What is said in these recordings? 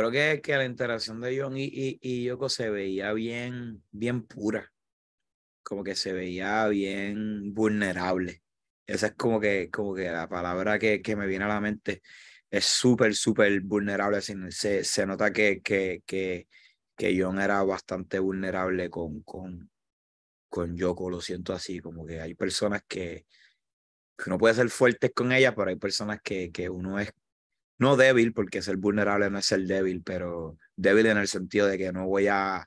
creo que, que la interacción de John y, y, y, Yoko se veía bien, bien pura, como que se veía bien vulnerable. Esa es como que, como que la palabra que, que me viene a la mente. Es súper, súper vulnerable. Se, se nota que, que, que, que John era bastante vulnerable con, con, con Yoko, lo siento así, como que hay personas que, que uno puede ser fuertes con ellas, pero hay personas que, que uno es no débil, porque ser vulnerable no es ser débil, pero débil en el sentido de que no voy a,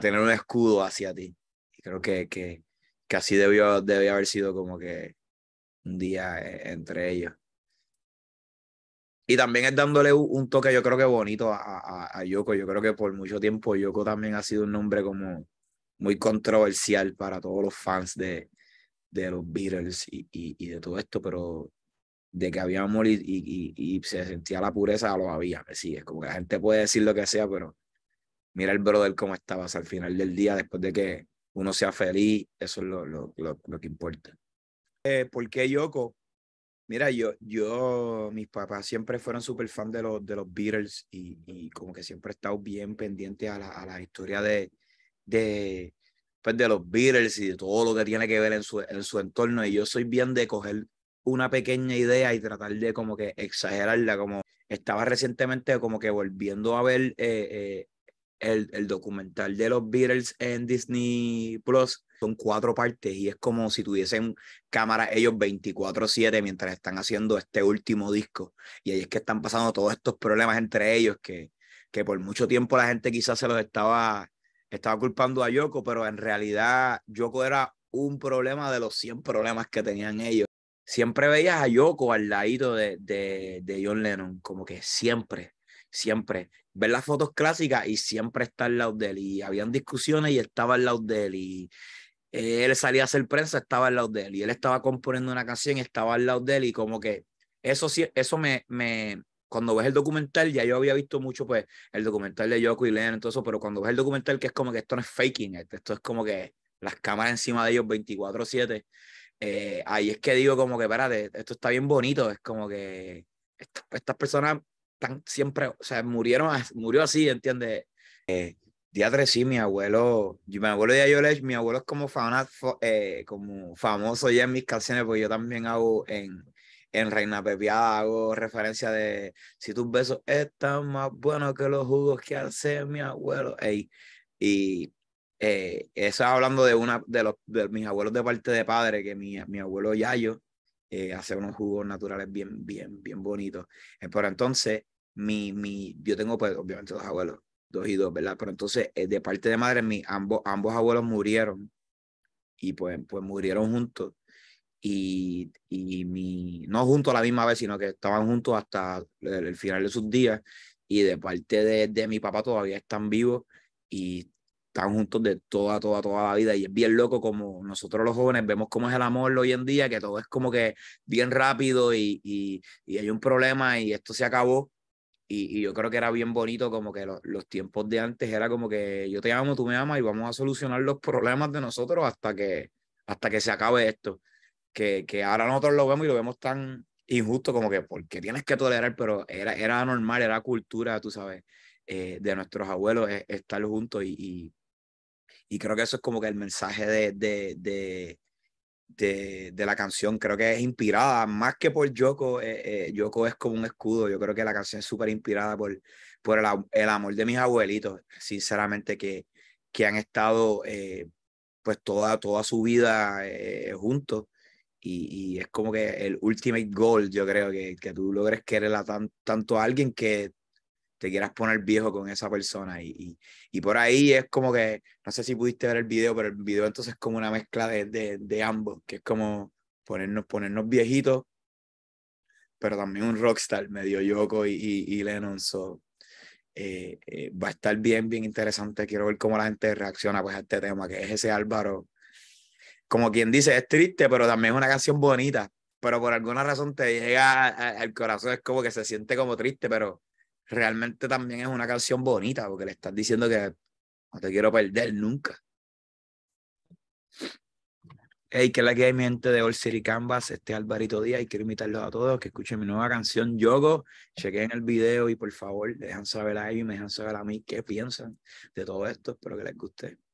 tener un escudo hacia ti. Y creo que, que, que así debió, haber sido como que un día eh, entre ellos. Y también es dándole un toque, yo creo que bonito a, Yoko. Yo creo que por mucho tiempo Yoko también ha sido un nombre como muy controversial para todos los fans de, de los Beatles y, y de todo esto, pero de que había amor y, y, y, se sentía la pureza, lo había, sí es Como que la gente puede decir lo que sea, pero mira el brother cómo estabas al final del día, después de que uno sea feliz, eso es lo, lo, lo, que importa. Eh, ¿Por qué Yoko? Mira, yo, yo, mis papás siempre fueron súper fan de los, de los Beatles y, y, como que siempre he estado bien pendiente a la, a la historia de, de, pues de los Beatles y de todo lo que tiene que ver en su, en su entorno. Y yo soy bien de coger una pequeña idea y tratar de como que exagerarla, como estaba recientemente como que volviendo a ver eh, eh, el, documental de los Beatles en Disney Plus. Son cuatro partes y es como si tuviesen cámara ellos 24/7 mientras están haciendo este último disco. Y ahí es que están pasando todos estos problemas entre ellos que, que por mucho tiempo la gente quizás se los estaba, estaba culpando a Yoko, pero en realidad Yoko era un problema de los 100 problemas que tenían ellos siempre veías a Yoko al ladito de, de, John Lennon, como que siempre, siempre. Ver las fotos clásicas y siempre está al lado de él. Y habían discusiones y estaba al lado de él. Y él salía a hacer prensa, estaba al lado de él. Y él estaba componiendo una canción y estaba al lado de él. Y como que eso sí, eso me, me, cuando ves el documental, ya yo había visto mucho, pues, el documental de Yoko y Lennon, todo eso, pero cuando ves el documental, que es como que esto no es faking, esto es como que las cámaras encima de ellos 24-7, eh, ahí es que digo como que, espérate, esto está bien bonito, es como que estas personas están siempre, o sea, murieron, murió así, ¿entiendes? Eh, sí, mi abuelo, mi abuelo de mi abuelo es como, eh, como famoso ya en mis canciones, porque yo también hago en, en Reina Pepeada, hago referencia de si tus besos están más buenos que los jugos que hace mi abuelo, ey, y eh, eso hablando de una de, los, de mis abuelos de parte de padre, que mi, mi abuelo Yayo eh, hace unos jugos naturales bien, bien, bien bonitos. Eh, pero entonces, mi, mi, yo tengo pues obviamente dos abuelos, dos y dos, ¿verdad? Pero entonces, eh, de parte de madre, mi, ambos, ambos abuelos murieron y pues, pues murieron juntos. Y, y mi, no juntos a la misma vez, sino que estaban juntos hasta el, el final de sus días. Y de parte de, de mi papá todavía están vivos y están juntos de toda, toda, toda la vida. Y es bien loco como nosotros los jóvenes vemos cómo es el amor hoy en día, que todo es como que bien rápido y, y, y hay un problema y esto se acabó. Y, y, yo creo que era bien bonito como que los tiempos de antes era como que yo te amo, tú me amas y vamos a solucionar los problemas de nosotros hasta que, hasta que se acabe esto. Que, que ahora nosotros lo vemos y lo vemos tan injusto como que porque tienes que tolerar, pero era, era normal, era cultura, tú sabes, eh, de nuestros abuelos eh, estar juntos y, y y creo que eso es como que el mensaje de, de, de, de, de la canción. Creo que es inspirada más que por Yoko. Eh, eh, Yoko es como un escudo. Yo creo que la canción es súper inspirada por, por el, amor de mis abuelitos, sinceramente, que, que han estado eh, pues toda, toda su vida juntos. Y, y, es como que el ultimate goal, yo creo, que, que tú logres querer a tanto a alguien que te quieras poner viejo con esa persona. Y, y, y, por ahí es como que, no sé si pudiste ver el video, pero el video entonces es como una mezcla de, de, de ambos, que es como ponernos, ponernos viejitos, pero también un rockstar, medio Yoko y, y Lennon. Eh, eh, va a estar bien, bien interesante. Quiero ver cómo la gente reacciona pues, a este tema, que es ese Álvaro. Como quien dice, es triste, pero también es una canción bonita. Pero por alguna razón te llega al corazón, es como que se siente como triste, pero realmente también es una canción bonita porque le estás diciendo que no te quiero perder nunca. Hey, que la que hay mi gente de All City Canvas, este Alvarito Díaz, y quiero invitarlos a todos que escuchen mi nueva canción Yogo, chequen el video y por favor dejan saber a ellos y me dejan saber a mí qué piensan de todo esto, espero que les guste.